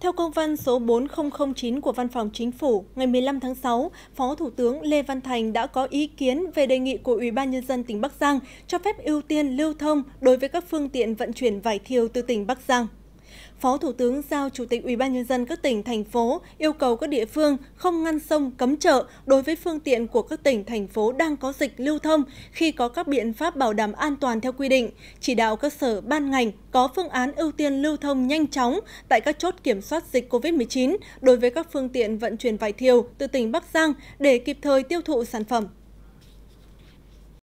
Theo công văn số 4009 của Văn phòng Chính phủ, ngày 15 tháng 6, Phó Thủ tướng Lê Văn Thành đã có ý kiến về đề nghị của Ủy ban nhân dân tỉnh Bắc Giang cho phép ưu tiên lưu thông đối với các phương tiện vận chuyển vải thiều từ tỉnh Bắc Giang. Phó Thủ tướng giao Chủ tịch UBND các tỉnh, thành phố yêu cầu các địa phương không ngăn sông cấm chợ đối với phương tiện của các tỉnh, thành phố đang có dịch lưu thông khi có các biện pháp bảo đảm an toàn theo quy định, chỉ đạo các sở ban ngành có phương án ưu tiên lưu thông nhanh chóng tại các chốt kiểm soát dịch COVID-19 đối với các phương tiện vận chuyển vải thiều từ tỉnh Bắc Giang để kịp thời tiêu thụ sản phẩm.